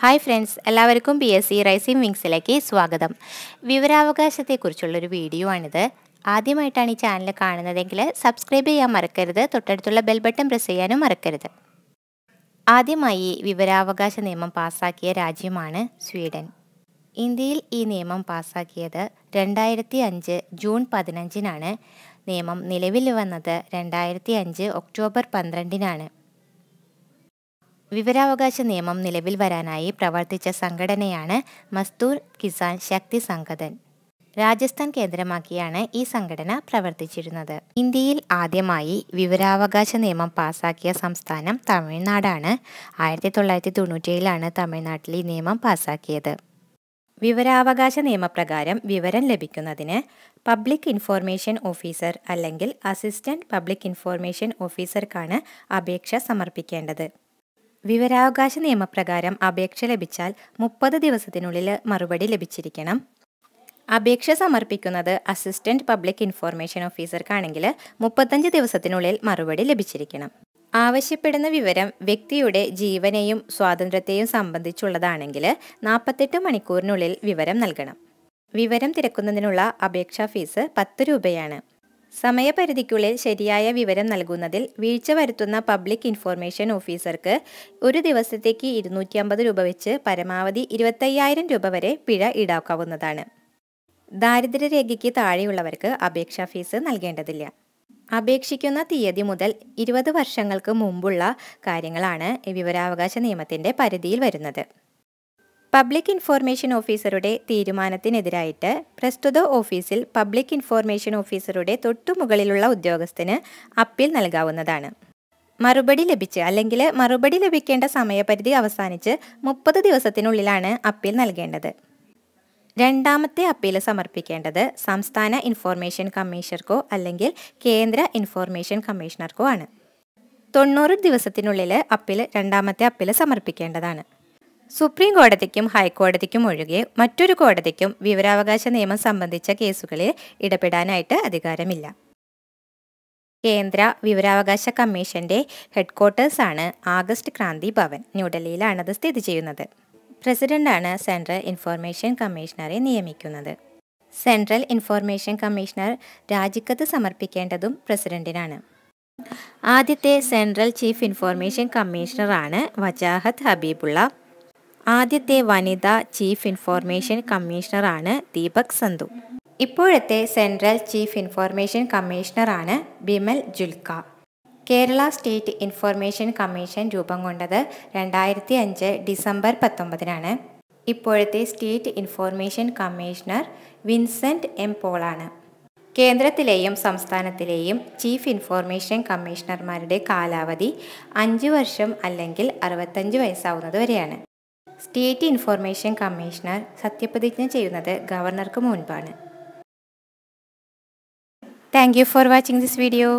hi friends എല്ലാവർക്കും B S C rising വിങ്സിലേക്ക് സ്വാഗതം വിവരാവകാശത്തെക്കുറിച്ചുള്ളൊരു വീഡിയോ ആണിത് ആദ്യമായിട്ടാണ് ഈ ചാനൽ കാണുന്നതെങ്കിൽ സബ്സ്ക്രൈബ് ചെയ്യാൻ മറക്കരുത് തൊട്ടടുത്തുള്ള ബെൽ ബട്ടൺ പ്രസ് ചെയ്യാനും മറക്കരുത് ആദ്യമായി വിവരാവകാശ നിയമം പാസാക്കിയ രാജ്യമാണ് സ്വീഡൻ ഇന്ത്യയിൽ ഈ നിയമം പാസാക്കിയത് രണ്ടായിരത്തി അഞ്ച് ജൂൺ പതിനഞ്ചിനാണ് നിയമം നിലവിൽ വന്നത് രണ്ടായിരത്തി അഞ്ച് ഒക്ടോബർ പന്ത്രണ്ടിനാണ് വിവരാവകാശ നിയമം നിലവിൽ വരാനായി പ്രവർത്തിച്ച സംഘടനയാണ് മസ്തൂർ കിസാൻ ശക്തി സംഘതൻ രാജസ്ഥാൻ കേന്ദ്രമാക്കിയാണ് ഈ സംഘടന പ്രവർത്തിച്ചിരുന്നത് ഇന്ത്യയിൽ ആദ്യമായി വിവരാവകാശ നിയമം പാസാക്കിയ സംസ്ഥാനം തമിഴ്നാടാണ് ആയിരത്തി തൊള്ളായിരത്തി തൊണ്ണൂറ്റിയേഴിലാണ് തമിഴ്നാട്ടിൽ ഈ നിയമം പാസാക്കിയത് വിവരാവകാശ നിയമപ്രകാരം വിവരം ലഭിക്കുന്നതിന് പബ്ലിക് ഇൻഫോർമേഷൻ ഓഫീസർ അല്ലെങ്കിൽ അസിസ്റ്റന്റ് പബ്ലിക് ഇൻഫോർമേഷൻ ഓഫീസർക്കാണ് അപേക്ഷ സമർപ്പിക്കേണ്ടത് വിവരാവകാശ നിയമപ്രകാരം അപേക്ഷ ലഭിച്ചാൽ മുപ്പത് ദിവസത്തിനുള്ളിൽ മറുപടി ലഭിച്ചിരിക്കണം അപേക്ഷ സമർപ്പിക്കുന്നത് അസിസ്റ്റന്റ് പബ്ലിക് ഇൻഫോർമേഷൻ ഓഫീസർക്കാണെങ്കിൽ മുപ്പത്തഞ്ച് ദിവസത്തിനുള്ളിൽ മറുപടി ലഭിച്ചിരിക്കണം ആവശ്യപ്പെടുന്ന വിവരം വ്യക്തിയുടെ ജീവനെയും സ്വാതന്ത്ര്യത്തെയും സംബന്ധിച്ചുള്ളതാണെങ്കിൽ നാൽപ്പത്തെട്ട് മണിക്കൂറിനുള്ളിൽ വിവരം നൽകണം വിവരം തിരക്കുന്നതിനുള്ള അപേക്ഷാ ഫീസ് പത്ത് രൂപയാണ് സമയപരിധിക്കുള്ളിൽ ശരിയായ വിവരം നൽകുന്നതിൽ വീഴ്ച വരുത്തുന്ന പബ്ലിക് ഇൻഫോർമേഷൻ ഓഫീസർക്ക് ഒരു ദിവസത്തേക്ക് ഇരുന്നൂറ്റി രൂപ വെച്ച് പരമാവധി ഇരുപത്തയ്യായിരം രൂപ വരെ പിഴ ഈടാക്കാവുന്നതാണ് ദാരിദ്ര്യരേഖയ്ക്ക് താഴെയുള്ളവർക്ക് അപേക്ഷാ ഫീസ് നൽകേണ്ടതില്ല അപേക്ഷിക്കുന്ന തീയതി മുതൽ ഇരുപത് വർഷങ്ങൾക്ക് മുമ്പുള്ള കാര്യങ്ങളാണ് വിവരാവകാശ നിയമത്തിൻ്റെ പരിധിയിൽ വരുന്നത് പബ്ലിക് ഇൻഫോർമേഷൻ ഓഫീസറുടെ തീരുമാനത്തിനെതിരായിട്ട് പ്രസ്തുത ഓഫീസിൽ പബ്ലിക് ഇൻഫോർമേഷൻ ഓഫീസറുടെ തൊട്ടുമുകളിലുള്ള ഉദ്യോഗസ്ഥന് അപ്പീൽ നൽകാവുന്നതാണ് മറുപടി ലഭിച്ച് അല്ലെങ്കിൽ മറുപടി ലഭിക്കേണ്ട സമയപരിധി അവസാനിച്ച് മുപ്പത് ദിവസത്തിനുള്ളിലാണ് അപ്പീൽ നൽകേണ്ടത് രണ്ടാമത്തെ അപ്പീൽ സമർപ്പിക്കേണ്ടത് സംസ്ഥാന ഇൻഫോർമേഷൻ കമ്മീഷണർക്കോ അല്ലെങ്കിൽ കേന്ദ്ര ഇൻഫോർമേഷൻ കമ്മീഷണർക്കോ ആണ് തൊണ്ണൂറ് ദിവസത്തിനുള്ളിൽ അപ്പീൽ രണ്ടാമത്തെ അപ്പീൽ സമർപ്പിക്കേണ്ടതാണ് സുപ്രീം കോടതിക്കും ഹൈക്കോടതിക്കും ഒഴികെ മറ്റൊരു കോടതിക്കും വിവരാവകാശ നിയമം സംബന്ധിച്ച കേസുകളിൽ ഇടപെടാനായിട്ട് അധികാരമില്ല കേന്ദ്ര വിവരാവകാശ കമ്മീഷന്റെ ആണ് ആഗസ്റ്റ് ക്രാന്തി ഭവൻ ന്യൂഡൽഹിയിലാണത് സ്ഥിതി ചെയ്യുന്നത് പ്രസിഡന്റാണ് സെൻട്രൽ ഇൻഫോർമേഷൻ കമ്മീഷണറെ നിയമിക്കുന്നത് സെൻട്രൽ ഇൻഫോർമേഷൻ കമ്മീഷണർ രാജിക്കത്ത് സമർപ്പിക്കേണ്ടതും പ്രസിഡന്റിനാണ് ആദ്യത്തെ സെൻട്രൽ ചീഫ് ഇൻഫോർമേഷൻ കമ്മീഷണറാണ് വജാഹത്ത് ഹബീബുള്ള ആദ്യത്തെ വനിതാ ചീഫ് ഇൻഫോർമേഷൻ കമ്മീഷണറാണ് ദീപക് സന്ധു ഇപ്പോഴത്തെ സെൻട്രൽ ചീഫ് ഇൻഫോർമേഷൻ കമ്മീഷണറാണ് Bimal Julka Kerala state information commission രൂപം കൊണ്ടത് രണ്ടായിരത്തി അഞ്ച് ഡിസംബർ പത്തൊമ്പതിനാണ് ഇപ്പോഴത്തെ state information commissioner Vincent M പോളാണ് കേന്ദ്രത്തിലെയും സംസ്ഥാനത്തിലെയും ചീഫ് ഇൻഫോർമേഷൻ കമ്മീഷണർമാരുടെ കാലാവധി അഞ്ച് വർഷം അല്ലെങ്കിൽ അറുപത്തഞ്ച് വയസ്സാവുന്നത് വരെയാണ് സ്റ്റേറ്റ് ഇൻഫോർമേഷൻ കമ്മീഷണർ സത്യപ്രതിജ്ഞ ചെയ്യുന്നത് ഗവർണർക്ക് മുൻപാണ് thank you for watching this video